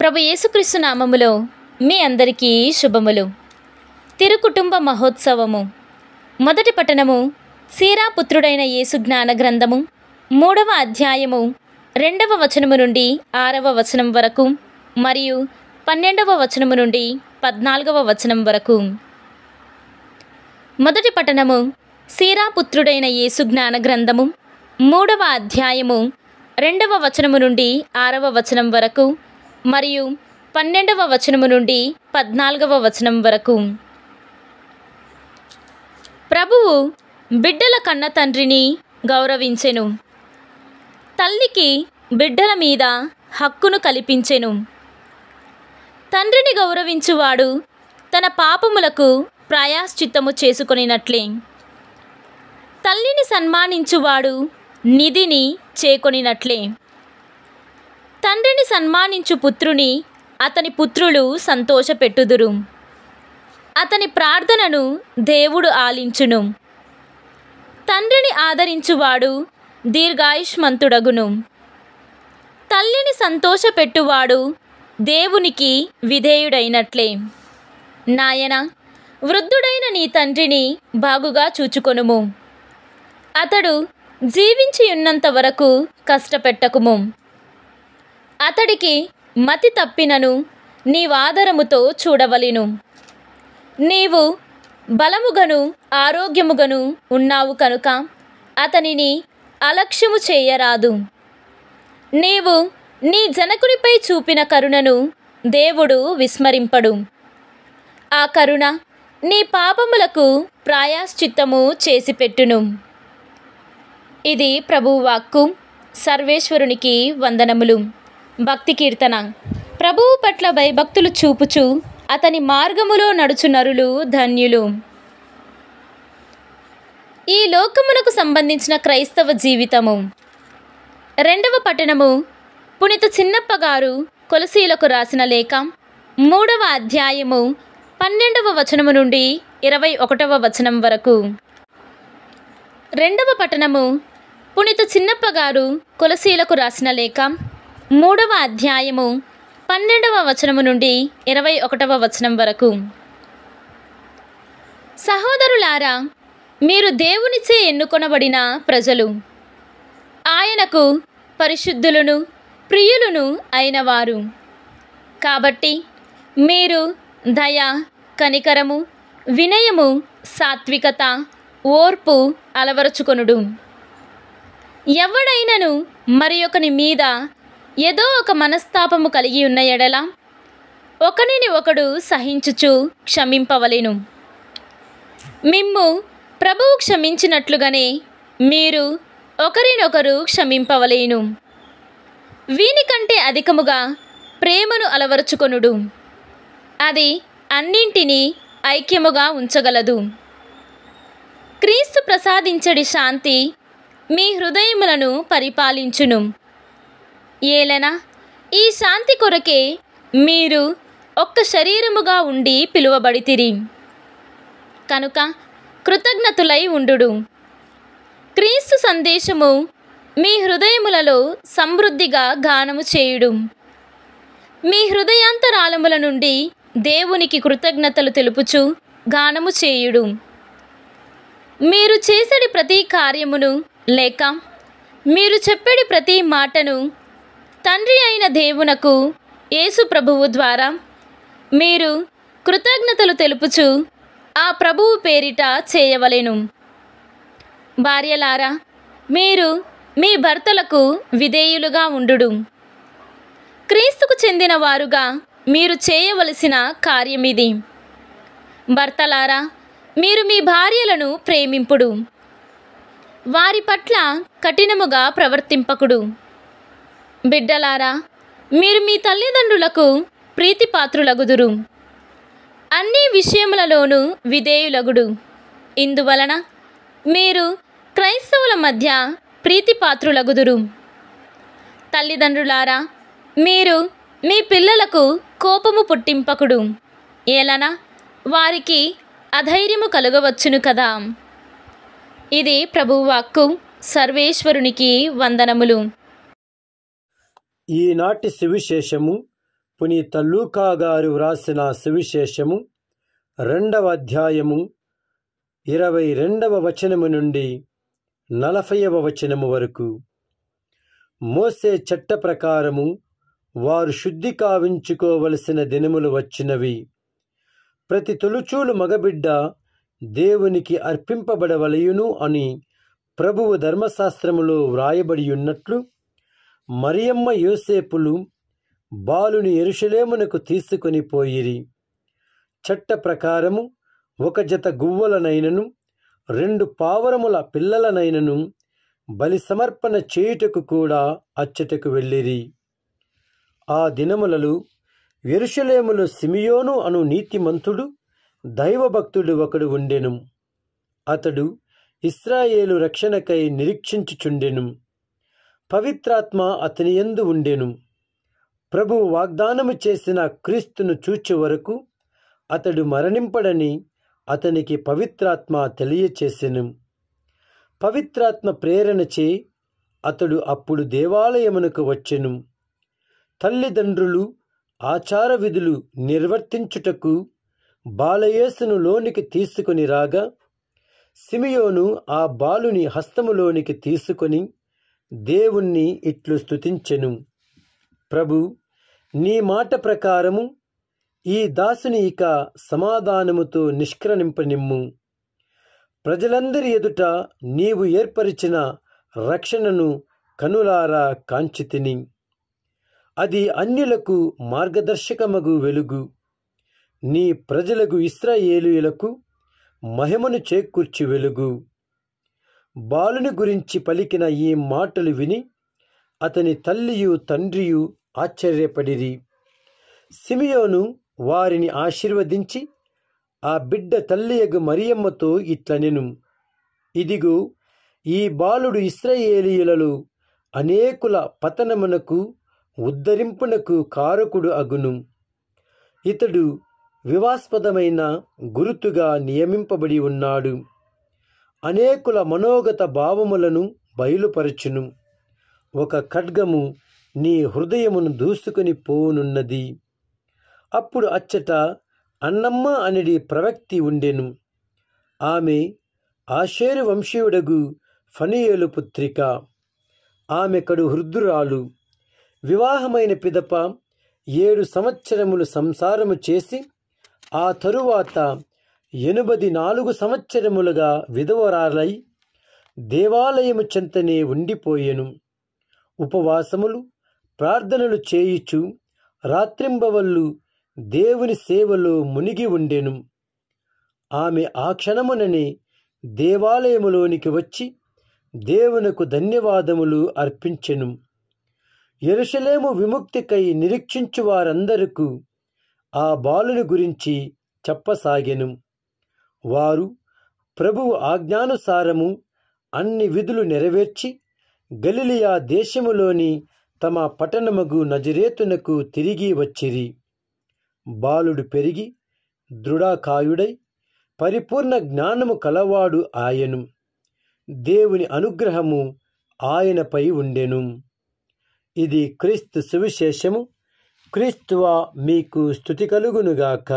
ప్రభు యేసుక్రీస్తు నామములో మీ అందరికీ శుభములు తిరుకుటుంబ మహోత్సవము మొదటి పట్టణము సీరాపుత్రుడైన యేసు జ్ఞాన గ్రంథము మూడవ అధ్యాయము రెండవ వచనము నుండి ఆరవ వచనం వరకు మరియు పన్నెండవ వచనము నుండి పద్నాలుగవ వచనం వరకు మొదటి పట్టణము సీరాపుత్రుడైన యేసు జ్ఞాన గ్రంథము మూడవ అధ్యాయము రెండవ వచనము నుండి ఆరవ వచనం వరకు మరియు పన్నెండవ వచనము నుండి పద్నాలుగవ వచనం వరకు ప్రభువు బిడ్డల కన్న తండ్రిని గౌరవించెను తల్లికి బిడ్డల మీద హక్కును కల్పించెను తండ్రిని గౌరవించువాడు తన పాపములకు ప్రాయాశ్చిత్తము చేసుకొనినట్లే తల్లిని సన్మానించువాడు నిధిని చేకొనినట్లే తండ్రిని సన్మానించు పుత్రుని అతని పుత్రులు సంతోషపెట్టుదురు అతని ప్రార్థనను దేవుడు ఆలించును తండ్రిని ఆదరించువాడు దీర్ఘాయుష్మంతుడగును తల్లిని సంతోషపెట్టువాడు దేవునికి విధేయుడైనట్లే నాయన వృద్ధుడైన నీ తండ్రిని బాగుగా చూచుకొనుము అతడు జీవించి వరకు కష్టపెట్టకుము అతడికి మతి తప్పినను నీవాదరముతో చూడవలెను నీవు బలముగను ఆరోగ్యముగను ఉన్నావు కనుక అతనిని అలక్ష్యము చేయరాదు నీవు నీ జనకునిపై చూపిన కరుణను దేవుడు విస్మరింపడు ఆ కరుణ నీ పాపములకు ప్రాయాశ్చిత్తము చేసిపెట్టును ఇది ప్రభువాక్కు సర్వేశ్వరునికి వందనములు భక్తి కీర్తన ప్రభువు పట్ల భయభక్తులు చూపుచు అతని మార్గములో నడుచు నరులు ధన్యులు ఈ లోకమునకు సంబంధించిన క్రైస్తవ జీవితము రెండవ పట్టణము పునిత చిన్నప్ప గారు కొలసీలకు రాసిన లేఖ మూడవ అధ్యాయము పన్నెండవ వచనము నుండి ఇరవై ఒకటవ వచనం వరకు రెండవ పట్టణము పునిత చిన్నప్ప గారు కొలసీలకు రాసిన లేఖ మూడవ అధ్యాయము పన్నెండవ వచనము నుండి ఇరవై ఒకటవ వచనం వరకు సహోదరులారా మీరు దేవునిచే ఎన్నుకొనబడిన ప్రజలు ఆయనకు పరిశుద్ధులను ప్రియులను అయినవారు కాబట్టి మీరు దయ కనికరము వినయము సాత్వికత ఓర్పు అలవరుచుకొనుడు ఎవడైనను మరి ఒకని మీద ఏదో ఒక మనస్తాపము కలిగి ఉన్న ఎడల ఒకనిని ఒకడు సహించుచు క్షమింపవలెను మిమ్ము ప్రభువు క్షమించినట్లుగానే మీరు ఒకరినొకరు క్షమింపవలేను వీనికంటే అధికముగా ప్రేమను అలవరుచుకొనుడు అది అన్నింటినీ ఐక్యముగా ఉంచగలదు క్రీస్తు ప్రసాదించడి శాంతి మీ హృదయములను పరిపాలించును ఏలన ఈ శాంతి కొరకే మీరు ఒక్క శరీరముగా ఉండి పిలువబడితిరి కనుక కృతజ్ఞతులై ఉండు క్రీస్తు సందేశము మీ హృదయములలో సమృద్ధిగా గానము చేయుడు మీ హృదయాంతరాళముల నుండి దేవునికి కృతజ్ఞతలు తెలుపుచు గానము చేయుడు మీరు చేసడి ప్రతి కార్యమును లేక మీరు చెప్పడి ప్రతి మాటను తండ్రి అయిన దేవునకు యేసు ప్రభువు ద్వారా మీరు కృతజ్ఞతలు తెలుపుచు ఆ ప్రభువు పేరిట చేయవలెను భార్యలారా మీరు మీ భర్తలకు విధేయులుగా ఉండు క్రీస్తుకు చెందిన వారుగా మీరు చేయవలసిన కార్యమిది భర్తలారా మీరు మీ భార్యలను ప్రేమింపుడు వారి పట్ల కఠినముగా ప్రవర్తింపకుడు బిడ్డలారా మీరు మీ తల్లిదండ్రులకు ప్రీతిపాత్రులగుదురు అన్ని విషయములలోనూ విధేయులగుడు ఇందువలన మీరు క్రైస్తవుల మధ్య ప్రీతిపాత్రులగుదురు తల్లిదండ్రులారా మీరు మీ పిల్లలకు కోపము పుట్టింపకుడు ఏలనా వారికి అధైర్యము కలగవచ్చును కదా ఇది ప్రభువాక్కు సర్వేశ్వరునికి వందనములు ఈనాటి సువిశేషము పునీత లూకా గారు వ్రాసిన సువిశేషము రెండవ అధ్యాయము ఇరవై రెండవ వచనము నుండి నలభైవ వచనము వరకు మోసే చట్ట ప్రకారము వారు శుద్ధి కావించుకోవలసిన దినములు వచ్చినవి ప్రతి తొలుచూలు మగబిడ్డ దేవునికి అర్పింపబడవలయును అని ప్రభువు ధర్మశాస్త్రములో వ్రాయబడియున్నట్లు ఉన్నట్లు మరియమ్మ యోసేపులు బాలుని ఎరుషలేమునకు తీసుకొని పోయిరి చట్ట ప్రకారము ఒక జత గువ్వలనైనను రెండు పావరముల పిల్లలనైనను బలి సమర్పణ చేయుటకు కూడా అచ్చటకు వెళ్ళిరి ఆ దినములలో ఎరుషలేములు సిమియోను అను నీతిమంతుడు దైవభక్తుడు ఒకడు ఉండెను అతడు ఇస్రాయేలు రక్షణకై నిరీక్షించుచుండెను పవిత్రాత్మ అతని ఎందు ఉండెను ప్రభు వాగ్దానము చేసిన క్రీస్తును చూచే వరకు అతడు మరణింపడని అతనికి పవిత్రాత్మ తెలియచేసెను పవిత్రాత్మ ప్రేరణచే అతడు అప్పుడు దేవాలయమునకు వచ్చెను తల్లిదండ్రులు ఆచార విధులు నిర్వర్తించుటకు బాలయేసును లోనికి తీసుకుని రాగా సిమియోను ఆ బాలుని హస్తములోనికి తీసుకొని దేవుణ్ణి ఇట్లు స్థుతించెను ప్రభు నీ మాట ప్రకారము ఈ దాసుని ఇక సమాధానముతో నిష్క్రమింపనిమ్ము ప్రజలందరి ఎదుట నీవు ఏర్పరిచిన రక్షణను కనులారా కాంచితిని అది అన్యులకు మార్గదర్శకమగు వెలుగు నీ ప్రజలకు ఇస్రాయేలులకు మహిమను చేకూర్చి వెలుగు బాలుని గురించి పలికిన ఈ మాటలు విని అతని తల్లియు తండ్రియు ఆశ్చర్యపడిరి సిమియోను వారిని ఆశీర్వదించి ఆ బిడ్డ తల్లియగు మరియమ్మతో ఇట్లనెను ఇదిగో ఈ బాలుడు ఇస్రయేలీయులలో అనేకుల పతనమునకు ఉద్ధరింపునకు కారకుడు అగును ఇతడు వివాస్పదమైన గురుతుగా నియమింపబడి ఉన్నాడు అనేకుల మనోగత భావములను బయలుపరచును ఒక ఖడ్గము నీ హృదయమును దూసుకుని పోనున్నది అప్పుడు అచ్చట అన్నమ్మ అనిడి ప్రవక్తి ఉండెను ఆమె ఆశేరు వంశీయుడగు ఫనియేలు పుత్రిక ఆమె కడు హృద్రురాలు వివాహమైన పిదప ఏడు సంవత్సరములు సంసారము చేసి ఆ తరువాత ఎనుబది నాలుగు సంవత్సరములుగా విధవరాలై దేవాలయము చెంతనే ఉండిపోయెను ఉపవాసములు ప్రార్థనలు చేయుచు రాత్రింబవల్లు దేవుని సేవలో మునిగి ఉండెను ఆమె ఆ క్షణముననే దేవాలయములోనికి వచ్చి దేవునకు ధన్యవాదములు అర్పించెను ఎరుషలేము విముక్తికై నిరీక్షించు వారందరకు ఆ బాలుని గురించి చెప్పసాగెను వారు ప్రభువు ఆజ్ఞానుసారము అన్ని విధులు నెరవేర్చి గలిలియా దేశములోని తమ పట్టణముగు నజరేతునకు తిరిగి వచ్చిరి బాలుడు పెరిగి దృఢాకాయుడై పరిపూర్ణ జ్ఞానము కలవాడు ఆయను దేవుని అనుగ్రహము ఆయనపై ఉండెను ఇది క్రీస్తు సువిశేషము క్రీస్తువా మీకు స్థుతి కలుగునుగాక